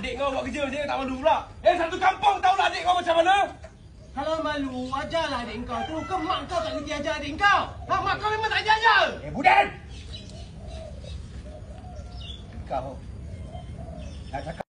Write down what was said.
adik kau buat kerja macam tak malu pula. Eh satu kampung tahu lah adik kau macam mana? Kalau malu, ajarlah adik kau tu. Ke mak kau tak kerja ajar adik kau? Ha, mak kau memang tak ajar-ajar. Eh, budak! Kau. Nak cakap.